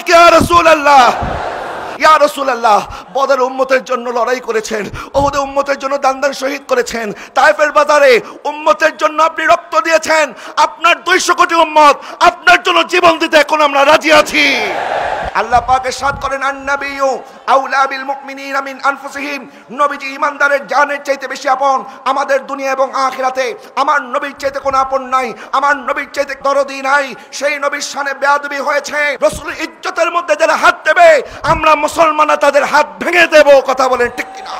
জন্য লড়াই করেছেন জন্য শহীদ করেছেন জন্য আপনি রক্ত দিয়েছেন আপনার দুইশো কোটি উম্মত আপনার জন্য জীবন দিতে এখন আমরা রাজি আছি আল্লাহ পাকে সাদ করেন আন্নাবিউ আউলা বিল মুমিনিনা মিন আনফুসিহিম নবীজি ইমানদারের জানের চাইতে বেশি আপন আমাদের দুনিয়া এবং আখিরাতে আমার নবীর চাইতে কোনো আপন নাই আমার নবীর চাইতে দরদি নাই সেই নবীর সামনে বেয়াদবি হয়েছে রসুল ইজ্জতের মধ্যে যারা হাত দেবে আমরা মুসলমানরা তাদের হাত ভেঙে দেব কথা বলেন ঠিক কিনা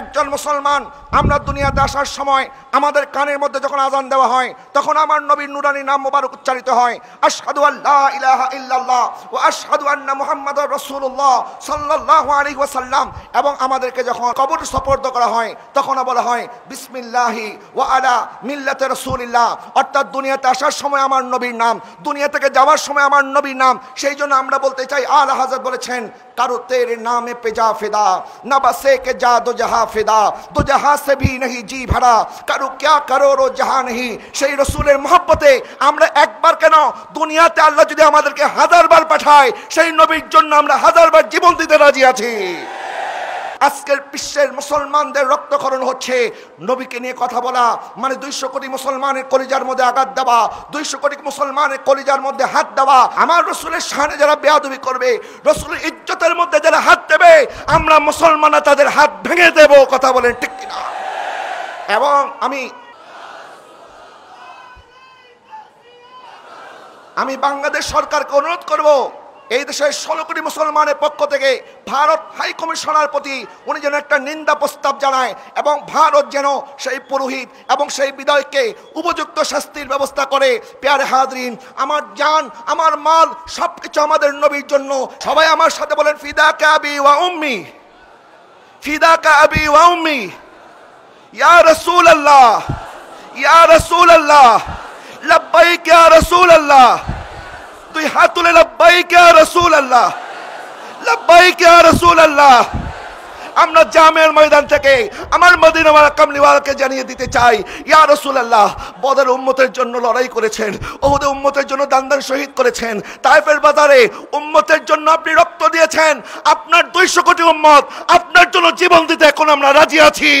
একজন মুসলমান আমরা দুনিয়াতে আসার সময় আমাদের কানের মধ্যে যখন আজান দেওয়া হয় তখন আমার নবীর নুরানি নাম মোবারক উচ্চারিত হয় আশহাদু আল্লাহ ইলাহা ইল্লাল্লাহ ও আশহাদু আন্না মুহাম্মদ রসুল্লাহ সাল্লাহ আলী ওয়াসাল্লাম এবং আমাদেরকে যখন কবর সপর্দ করা হয় তখন বলা হয় বিসমিল্লাহি ও আলা মিল্লাতে রসুলিল্লাহ অর্থাৎ দুনিয়াতে আসার সময় আমার নবীর নাম দুনিয়া থেকে যাওয়ার সময় আমার নবীর নাম সেই জন্য আমরা বলতে চাই আল হাজার বলেছেন কারো তের নামে পেজা ফেদা না সে কে যা দো ফেদা দো से নাহি জি जी ভরা কারু ক্যা করো রো জাহা নেই সেই রসুলের মহব্বতে আমরা একবার কেন দুনিয়াতে আল্লাহ যদি আমাদেরকে হাজারবার পাঠায় সেই নবীর জন্য আমরা হাজারবার জীবন দিতে রাজি আছি আজকের বিশ্বের মুসলমানদের রক্তকরণ হচ্ছে নবীকে নিয়ে কথা বলা মানে দুইশো কোটি মুসলমানের কলিজার মধ্যে আঘাত দেওয়া দুইশো কোটি মুসলমানের কলিজার মধ্যে হাত দেওয়া আমার রসুলের সামনে যারা বেয়াদবি করবে রসুলের ইজ্জতের মধ্যে যারা হাত দেবে আমরা মুসলমানরা তাদের হাত ভেঙে দেব কথা বলেন ঠিক কিনা এবং আমি আমি বাংলাদেশ সরকারকে অনুরোধ করবো এই দেশের ষোলো কোটি মুসলমানের পক্ষ থেকে ভারত হাই কমিশনার প্রতি উনি যেন একটা নিন্দা প্রস্তাব জানায় এবং ভারত যেন সেই পুরোহিত এবং সেই বিদায়কে উপযুক্ত শাস্তির ব্যবস্থা করে পেয়ারে হাজরিন আমার যান আমার মাল সব কিছু আমাদের নবীর জন্য সবাই আমার সাথে বলেন ফিদা কাবি ওয়া উম্মি ফিদা কাবি ওয়া উম্মি ইয়া রসুল আল্লাহ ইয়া রসুল আল্লাহ লব্বাইক ইয়া রসুল আল্লাহ ওই হাত রসুল আল্লাহ লাব্বাইকা রসুল আল্লাহ আমরা জামের ময়দান থেকে আমার মদিনাওয়ালা কামলিওয়ালাকে জানিয়ে দিতে চাই ইয়া রসুলাল্লাহ বদের উম্মতের জন্য লড়াই করেছেন ওহদে উম্মতের জন্য দান দান শহীদ করেছেন তাইফের বাজারে উম্মতের জন্য আপনি রক্ত দিয়েছেন আপনার দুইশো কোটি উম্মত আপনার জন্য জীবন দিতে এখন আমরা রাজি আছি